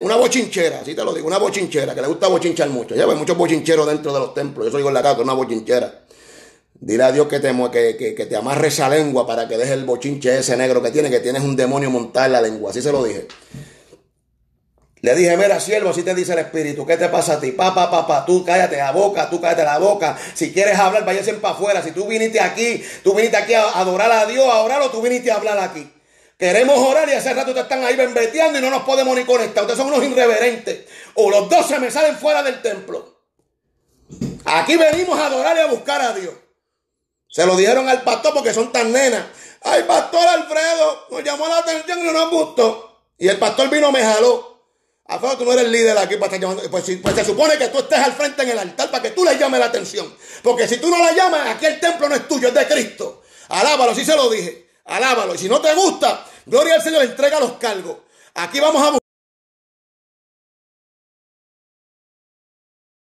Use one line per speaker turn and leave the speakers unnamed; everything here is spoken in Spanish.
Una bochinchera, así te lo digo, una bochinchera, que le gusta bochinchar mucho. Ya ves, pues, muchos bochincheros dentro de los templos. Yo soy con la una bochinchera. Dile a Dios que te, que, que, te amarre esa lengua para que deje el bochinche ese negro que tiene, que tienes un demonio montar en la lengua. Así se lo dije. Le dije, mira, siervo, así te dice el espíritu, ¿qué te pasa a ti? Papá, papá, tú cállate la boca, tú cállate la boca. Si quieres hablar, váyase para afuera. Si tú viniste aquí, tú viniste aquí a adorar a Dios, a o tú viniste a hablar aquí. Queremos orar y hace rato ustedes están ahí Bembeteando y no nos podemos ni conectar. Ustedes son unos irreverentes. O los dos se me salen fuera del templo. Aquí venimos a adorar y a buscar a Dios. Se lo dijeron al pastor porque son tan nenas. Ay, pastor Alfredo, nos llamó la atención y no nos gustó. Y el pastor vino, y me jaló. Alfredo, tú no eres líder aquí para estar llamando. Pues, pues, se supone que tú estés al frente en el altar para que tú le llames la atención. Porque si tú no la llamas, aquí el templo no es tuyo, es de Cristo. Alábalo, sí se lo dije. Alábalo. Y si no te gusta, gloria al Señor, entrega los cargos. Aquí vamos a buscar.